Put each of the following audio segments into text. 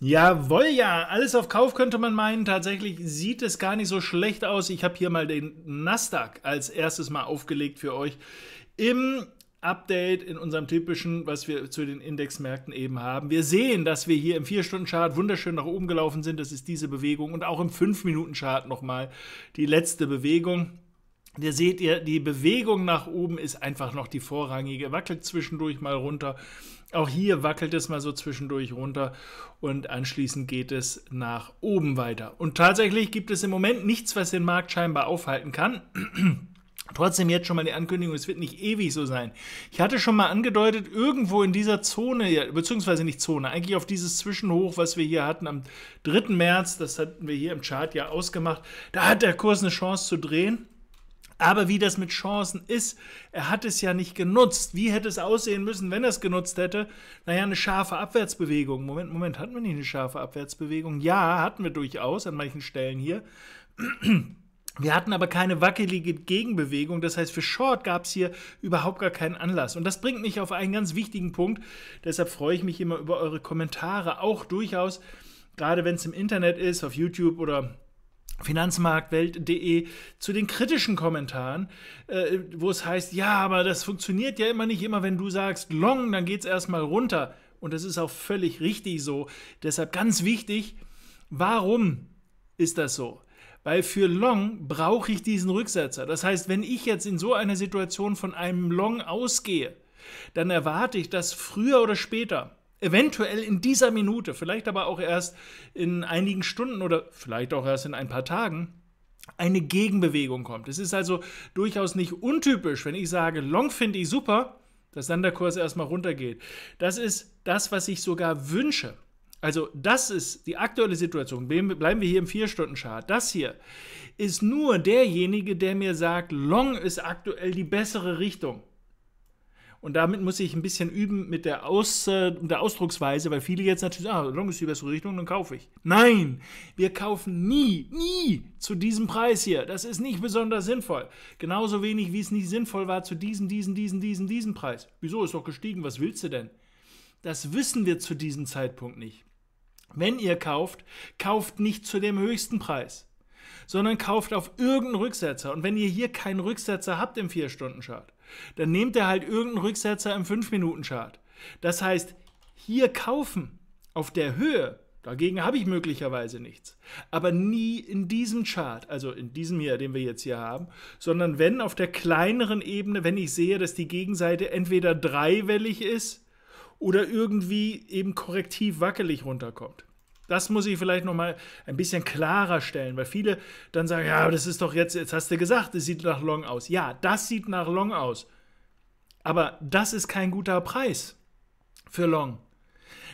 Jawohl, ja, alles auf Kauf könnte man meinen. Tatsächlich sieht es gar nicht so schlecht aus. Ich habe hier mal den Nasdaq als erstes mal aufgelegt für euch im Update in unserem typischen, was wir zu den Indexmärkten eben haben. Wir sehen, dass wir hier im 4-Stunden-Chart wunderschön nach oben gelaufen sind. Das ist diese Bewegung und auch im 5-Minuten-Chart nochmal die letzte Bewegung. Ihr seht ihr, die Bewegung nach oben ist einfach noch die vorrangige. Wackelt zwischendurch mal runter. Auch hier wackelt es mal so zwischendurch runter und anschließend geht es nach oben weiter. Und tatsächlich gibt es im Moment nichts, was den Markt scheinbar aufhalten kann. Trotzdem jetzt schon mal die Ankündigung, es wird nicht ewig so sein. Ich hatte schon mal angedeutet, irgendwo in dieser Zone, beziehungsweise nicht Zone, eigentlich auf dieses Zwischenhoch, was wir hier hatten am 3. März, das hatten wir hier im Chart ja ausgemacht, da hat der Kurs eine Chance zu drehen. Aber wie das mit Chancen ist, er hat es ja nicht genutzt. Wie hätte es aussehen müssen, wenn er es genutzt hätte? Naja, eine scharfe Abwärtsbewegung. Moment, Moment, hatten wir nicht eine scharfe Abwärtsbewegung? Ja, hatten wir durchaus an manchen Stellen hier. Wir hatten aber keine wackelige Gegenbewegung, das heißt für Short gab es hier überhaupt gar keinen Anlass. Und das bringt mich auf einen ganz wichtigen Punkt, deshalb freue ich mich immer über eure Kommentare, auch durchaus, gerade wenn es im Internet ist, auf YouTube oder Finanzmarktwelt.de zu den kritischen Kommentaren, äh, wo es heißt, ja, aber das funktioniert ja immer nicht immer, wenn du sagst long, dann geht es erstmal runter. Und das ist auch völlig richtig so. Deshalb ganz wichtig, warum ist das so? Weil für long brauche ich diesen Rücksetzer. Das heißt, wenn ich jetzt in so einer Situation von einem long ausgehe, dann erwarte ich, dass früher oder später eventuell in dieser Minute, vielleicht aber auch erst in einigen Stunden oder vielleicht auch erst in ein paar Tagen eine Gegenbewegung kommt. Es ist also durchaus nicht untypisch, wenn ich sage, Long finde ich super, dass dann der Kurs erstmal runtergeht. Das ist das, was ich sogar wünsche. Also das ist die aktuelle Situation. Bleiben wir hier im 4-Stunden-Chart. Das hier ist nur derjenige, der mir sagt, Long ist aktuell die bessere Richtung. Und damit muss ich ein bisschen üben mit der, Aus, äh, der Ausdrucksweise, weil viele jetzt natürlich sagen, ah, ist die bessere Richtung, dann kaufe ich. Nein, wir kaufen nie, nie zu diesem Preis hier. Das ist nicht besonders sinnvoll. Genauso wenig, wie es nicht sinnvoll war zu diesem, diesem, diesem, diesem, diesem Preis. Wieso ist doch gestiegen? Was willst du denn? Das wissen wir zu diesem Zeitpunkt nicht. Wenn ihr kauft, kauft nicht zu dem höchsten Preis sondern kauft auf irgendeinen Rücksetzer. Und wenn ihr hier keinen Rücksetzer habt im 4-Stunden-Chart, dann nehmt er halt irgendeinen Rücksetzer im 5-Minuten-Chart. Das heißt, hier kaufen auf der Höhe, dagegen habe ich möglicherweise nichts. Aber nie in diesem Chart, also in diesem hier, den wir jetzt hier haben, sondern wenn auf der kleineren Ebene, wenn ich sehe, dass die Gegenseite entweder dreiwellig ist oder irgendwie eben korrektiv wackelig runterkommt. Das muss ich vielleicht noch mal ein bisschen klarer stellen, weil viele dann sagen, ja, das ist doch jetzt, jetzt hast du gesagt, es sieht nach Long aus. Ja, das sieht nach Long aus. Aber das ist kein guter Preis für Long.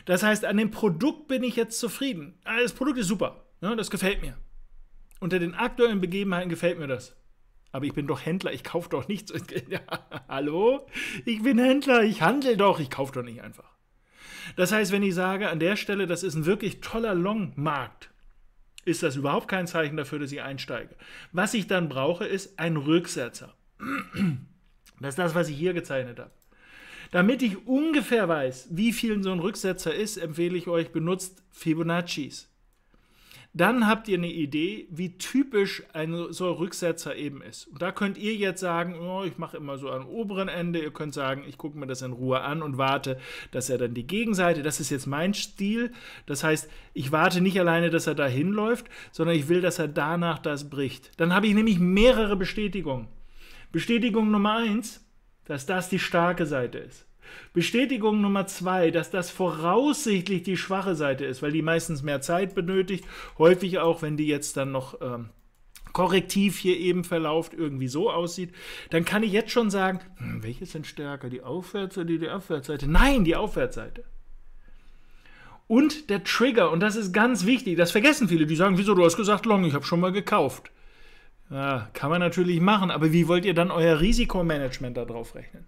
Das heißt, an dem Produkt bin ich jetzt zufrieden. Ah, das Produkt ist super, ne? das gefällt mir. Unter den aktuellen Begebenheiten gefällt mir das. Aber ich bin doch Händler, ich kaufe doch nichts. Ja, hallo? Ich bin Händler, ich handle doch, ich kaufe doch nicht einfach. Das heißt, wenn ich sage, an der Stelle, das ist ein wirklich toller Long-Markt, ist das überhaupt kein Zeichen dafür, dass ich einsteige. Was ich dann brauche, ist ein Rücksetzer. Das ist das, was ich hier gezeichnet habe. Damit ich ungefähr weiß, wie viel so ein Rücksetzer ist, empfehle ich euch, benutzt Fibonaccis dann habt ihr eine Idee, wie typisch ein so Rücksetzer eben ist. Und da könnt ihr jetzt sagen, oh, ich mache immer so am oberen Ende. Ihr könnt sagen, ich gucke mir das in Ruhe an und warte, dass er dann die Gegenseite, das ist jetzt mein Stil. Das heißt, ich warte nicht alleine, dass er da hinläuft, sondern ich will, dass er danach das bricht. Dann habe ich nämlich mehrere Bestätigungen. Bestätigung Nummer eins, dass das die starke Seite ist. Bestätigung Nummer zwei, dass das voraussichtlich die schwache Seite ist, weil die meistens mehr Zeit benötigt, häufig auch, wenn die jetzt dann noch ähm, korrektiv hier eben verlauft, irgendwie so aussieht, dann kann ich jetzt schon sagen, hm, welches sind stärker, die Aufwärtsseite oder die Abwärtsseite? Nein, die Aufwärtsseite. Und der Trigger, und das ist ganz wichtig, das vergessen viele, die sagen, wieso, du hast gesagt Long, ich habe schon mal gekauft. Ja, kann man natürlich machen, aber wie wollt ihr dann euer Risikomanagement darauf rechnen?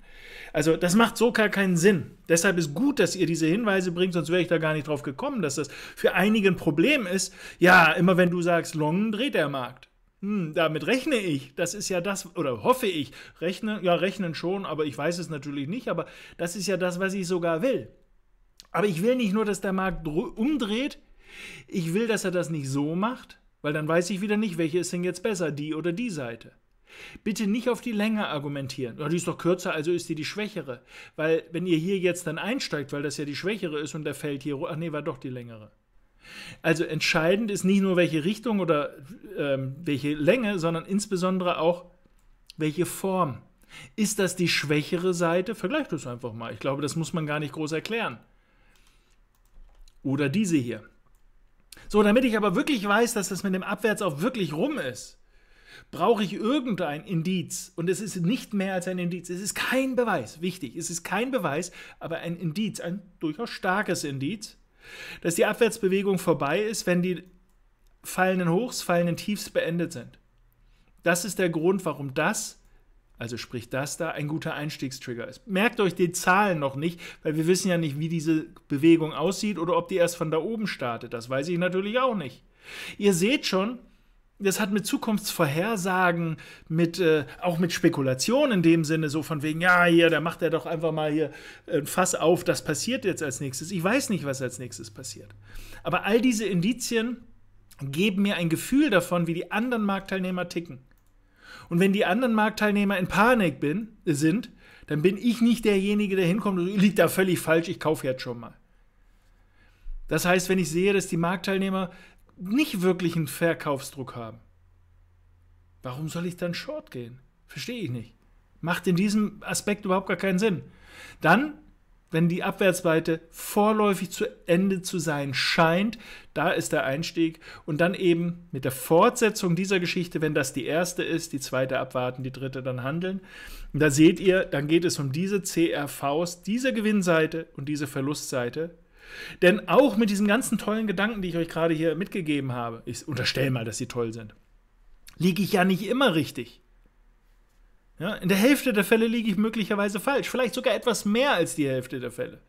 Also das macht so gar keinen Sinn. Deshalb ist gut, dass ihr diese Hinweise bringt, sonst wäre ich da gar nicht drauf gekommen, dass das für einige ein Problem ist. Ja, immer wenn du sagst, Long dreht der Markt. Hm, damit rechne ich. Das ist ja das, oder hoffe ich. Rechnen, ja, rechnen schon, aber ich weiß es natürlich nicht. Aber das ist ja das, was ich sogar will. Aber ich will nicht nur, dass der Markt umdreht. Ich will, dass er das nicht so macht, weil dann weiß ich wieder nicht, welche ist denn jetzt besser, die oder die Seite. Bitte nicht auf die Länge argumentieren. Ja, die ist doch kürzer, also ist die die schwächere. Weil, wenn ihr hier jetzt dann einsteigt, weil das ja die schwächere ist und der fällt hier, ach nee, war doch die längere. Also entscheidend ist nicht nur, welche Richtung oder ähm, welche Länge, sondern insbesondere auch, welche Form. Ist das die schwächere Seite? Vergleicht das einfach mal. Ich glaube, das muss man gar nicht groß erklären. Oder diese hier. So, damit ich aber wirklich weiß, dass das mit dem Abwärts auch wirklich rum ist, brauche ich irgendein Indiz. Und es ist nicht mehr als ein Indiz. Es ist kein Beweis, wichtig, es ist kein Beweis, aber ein Indiz, ein durchaus starkes Indiz, dass die Abwärtsbewegung vorbei ist, wenn die fallenden Hochs, fallenden Tiefs beendet sind. Das ist der Grund, warum das also sprich, dass da ein guter Einstiegstrigger ist. Merkt euch die Zahlen noch nicht, weil wir wissen ja nicht, wie diese Bewegung aussieht oder ob die erst von da oben startet. Das weiß ich natürlich auch nicht. Ihr seht schon, das hat mit Zukunftsvorhersagen, mit äh, auch mit Spekulationen in dem Sinne, so von wegen, ja, hier, da macht er doch einfach mal hier ein äh, Fass auf, das passiert jetzt als nächstes. Ich weiß nicht, was als nächstes passiert. Aber all diese Indizien geben mir ein Gefühl davon, wie die anderen Marktteilnehmer ticken. Und wenn die anderen Marktteilnehmer in Panik bin, sind, dann bin ich nicht derjenige, der hinkommt und liegt da völlig falsch, ich kaufe jetzt schon mal. Das heißt, wenn ich sehe, dass die Marktteilnehmer nicht wirklich einen Verkaufsdruck haben, warum soll ich dann short gehen? Verstehe ich nicht. Macht in diesem Aspekt überhaupt gar keinen Sinn. Dann wenn die Abwärtsweite vorläufig zu Ende zu sein scheint, da ist der Einstieg. Und dann eben mit der Fortsetzung dieser Geschichte, wenn das die erste ist, die zweite abwarten, die dritte dann handeln. Und da seht ihr, dann geht es um diese CRVs, diese Gewinnseite und diese Verlustseite. Denn auch mit diesen ganzen tollen Gedanken, die ich euch gerade hier mitgegeben habe, ich unterstelle mal, dass sie toll sind, liege ich ja nicht immer richtig. Ja, in der Hälfte der Fälle liege ich möglicherweise falsch, vielleicht sogar etwas mehr als die Hälfte der Fälle.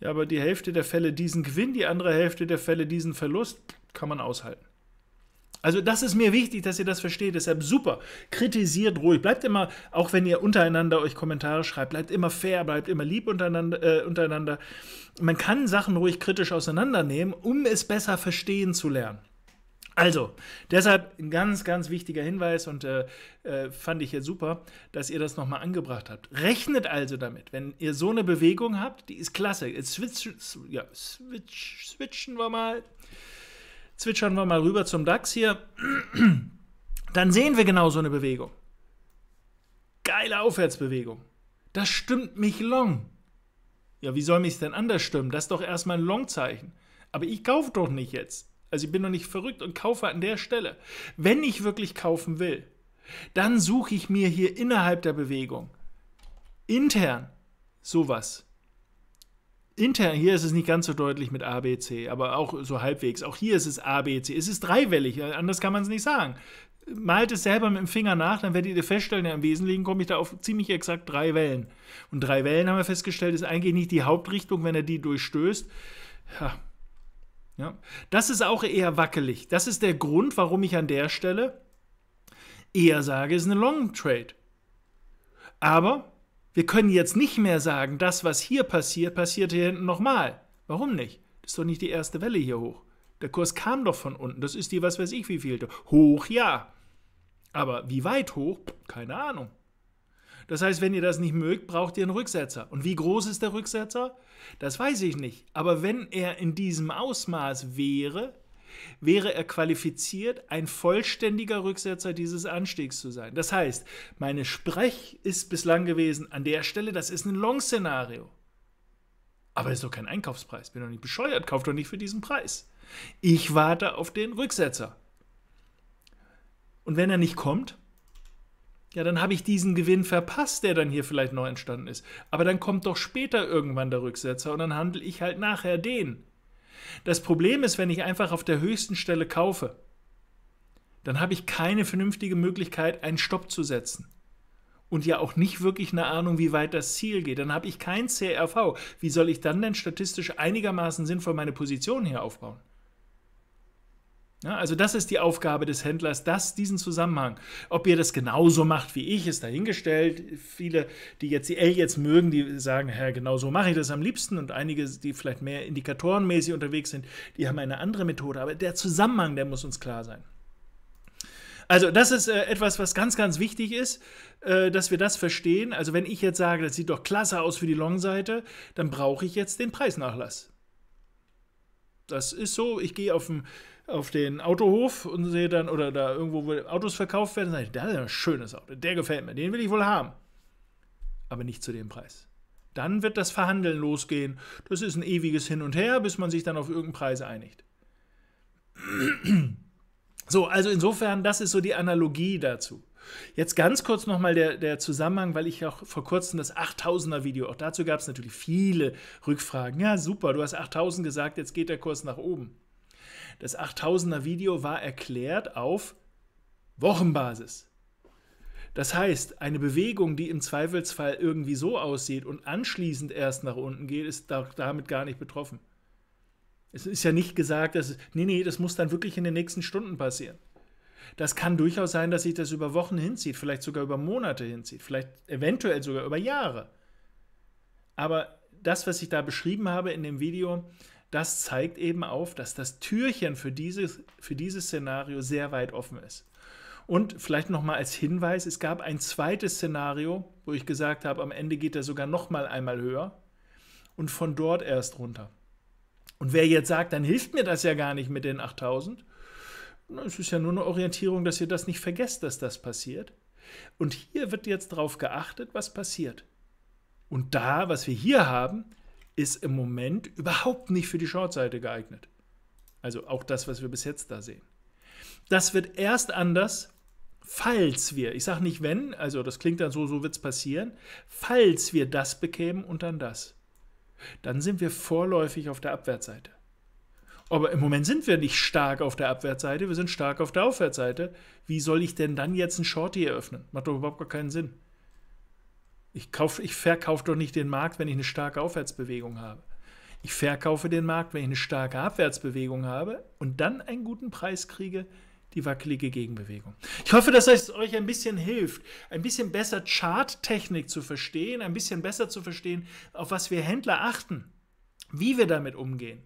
Ja, aber die Hälfte der Fälle diesen Gewinn, die andere Hälfte der Fälle diesen Verlust, kann man aushalten. Also das ist mir wichtig, dass ihr das versteht. Deshalb super. Kritisiert ruhig. Bleibt immer, auch wenn ihr untereinander euch Kommentare schreibt, bleibt immer fair, bleibt immer lieb untereinander. Äh, untereinander. Man kann Sachen ruhig kritisch auseinandernehmen, um es besser verstehen zu lernen. Also, deshalb ein ganz, ganz wichtiger Hinweis und äh, äh, fand ich ja super, dass ihr das nochmal angebracht habt. Rechnet also damit, wenn ihr so eine Bewegung habt, die ist klasse. Jetzt switch, ja, switch, switchen wir mal, zwitschern wir mal rüber zum DAX hier. Dann sehen wir genau so eine Bewegung. Geile Aufwärtsbewegung. Das stimmt mich long. Ja, wie soll mich denn anders stimmen? Das ist doch erstmal ein Long-Zeichen. Aber ich kaufe doch nicht jetzt. Also ich bin noch nicht verrückt und kaufe an der Stelle. Wenn ich wirklich kaufen will, dann suche ich mir hier innerhalb der Bewegung intern sowas. Intern, hier ist es nicht ganz so deutlich mit ABC, aber auch so halbwegs. Auch hier ist es ABC. Es ist dreiwellig, äh, anders kann man es nicht sagen. Malt es selber mit dem Finger nach, dann werdet ihr feststellen, ja, im Wesentlichen komme ich da auf ziemlich exakt drei Wellen. Und drei Wellen haben wir festgestellt, ist eigentlich nicht die Hauptrichtung, wenn er die durchstößt. Ja, ja. Das ist auch eher wackelig. Das ist der Grund, warum ich an der Stelle eher sage, es ist eine Long Trade. Aber wir können jetzt nicht mehr sagen, das, was hier passiert, passiert hier hinten nochmal. Warum nicht? Das ist doch nicht die erste Welle hier hoch. Der Kurs kam doch von unten. Das ist die, was weiß ich, wie viel. Hoch ja. Aber wie weit hoch? Keine Ahnung. Das heißt, wenn ihr das nicht mögt, braucht ihr einen Rücksetzer. Und wie groß ist der Rücksetzer? Das weiß ich nicht. Aber wenn er in diesem Ausmaß wäre, wäre er qualifiziert, ein vollständiger Rücksetzer dieses Anstiegs zu sein. Das heißt, meine Sprech ist bislang gewesen an der Stelle, das ist ein Long-Szenario. Aber es ist doch kein Einkaufspreis. Bin doch nicht bescheuert, kauft doch nicht für diesen Preis. Ich warte auf den Rücksetzer. Und wenn er nicht kommt, ja, dann habe ich diesen Gewinn verpasst, der dann hier vielleicht neu entstanden ist. Aber dann kommt doch später irgendwann der Rücksetzer und dann handle ich halt nachher den. Das Problem ist, wenn ich einfach auf der höchsten Stelle kaufe, dann habe ich keine vernünftige Möglichkeit, einen Stopp zu setzen. Und ja auch nicht wirklich eine Ahnung, wie weit das Ziel geht. Dann habe ich kein CRV. Wie soll ich dann denn statistisch einigermaßen sinnvoll meine Position hier aufbauen? Ja, also das ist die Aufgabe des Händlers, dass diesen Zusammenhang, ob ihr das genauso macht wie ich, ist dahingestellt. Viele, die jetzt die L jetzt mögen, die sagen, Herr, genau so mache ich das am liebsten. Und einige, die vielleicht mehr indikatorenmäßig unterwegs sind, die haben eine andere Methode. Aber der Zusammenhang, der muss uns klar sein. Also das ist äh, etwas, was ganz, ganz wichtig ist, äh, dass wir das verstehen. Also wenn ich jetzt sage, das sieht doch klasse aus für die Long-Seite, dann brauche ich jetzt den Preisnachlass. Das ist so, ich gehe auf den, auf den Autohof und sehe dann, oder da irgendwo, wo Autos verkauft werden, sage ich, das ist ein schönes Auto, der gefällt mir, den will ich wohl haben. Aber nicht zu dem Preis. Dann wird das Verhandeln losgehen. Das ist ein ewiges Hin und Her, bis man sich dann auf irgendeinen Preis einigt. So, also insofern, das ist so die Analogie dazu. Jetzt ganz kurz nochmal der, der Zusammenhang, weil ich auch vor kurzem das 8000er Video, auch dazu gab es natürlich viele Rückfragen. Ja, super, du hast 8000 gesagt, jetzt geht der Kurs nach oben. Das 8000er Video war erklärt auf Wochenbasis. Das heißt, eine Bewegung, die im Zweifelsfall irgendwie so aussieht und anschließend erst nach unten geht, ist damit gar nicht betroffen. Es ist ja nicht gesagt, dass es, nee, nee, das muss dann wirklich in den nächsten Stunden passieren. Das kann durchaus sein, dass sich das über Wochen hinzieht, vielleicht sogar über Monate hinzieht, vielleicht eventuell sogar über Jahre. Aber das, was ich da beschrieben habe in dem Video, das zeigt eben auf, dass das Türchen für dieses, für dieses Szenario sehr weit offen ist. Und vielleicht nochmal als Hinweis, es gab ein zweites Szenario, wo ich gesagt habe, am Ende geht er sogar nochmal einmal höher und von dort erst runter. Und wer jetzt sagt, dann hilft mir das ja gar nicht mit den 8000, es ist ja nur eine Orientierung, dass ihr das nicht vergesst, dass das passiert. Und hier wird jetzt darauf geachtet, was passiert. Und da, was wir hier haben, ist im Moment überhaupt nicht für die Shortseite geeignet. Also auch das, was wir bis jetzt da sehen. Das wird erst anders, falls wir, ich sage nicht wenn, also das klingt dann so, so wird es passieren, falls wir das bekämen und dann das. Dann sind wir vorläufig auf der Abwärtsseite. Aber im Moment sind wir nicht stark auf der Abwärtsseite, wir sind stark auf der Aufwärtsseite. Wie soll ich denn dann jetzt einen Shorty eröffnen? Macht doch überhaupt gar keinen Sinn. Ich, ich verkaufe doch nicht den Markt, wenn ich eine starke Aufwärtsbewegung habe. Ich verkaufe den Markt, wenn ich eine starke Abwärtsbewegung habe und dann einen guten Preis kriege, die wackelige Gegenbewegung. Ich hoffe, dass es euch ein bisschen hilft, ein bisschen besser Charttechnik zu verstehen, ein bisschen besser zu verstehen, auf was wir Händler achten, wie wir damit umgehen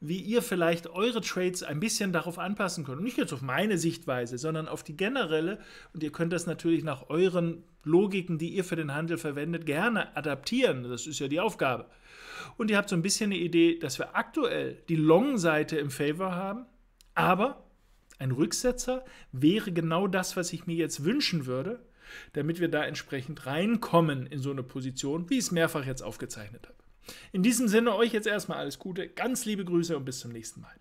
wie ihr vielleicht eure Trades ein bisschen darauf anpassen könnt. nicht jetzt auf meine Sichtweise, sondern auf die generelle. Und ihr könnt das natürlich nach euren Logiken, die ihr für den Handel verwendet, gerne adaptieren. Das ist ja die Aufgabe. Und ihr habt so ein bisschen eine Idee, dass wir aktuell die Long-Seite im Favor haben, aber ein Rücksetzer wäre genau das, was ich mir jetzt wünschen würde, damit wir da entsprechend reinkommen in so eine Position, wie ich es mehrfach jetzt aufgezeichnet habe. In diesem Sinne euch jetzt erstmal alles Gute, ganz liebe Grüße und bis zum nächsten Mal.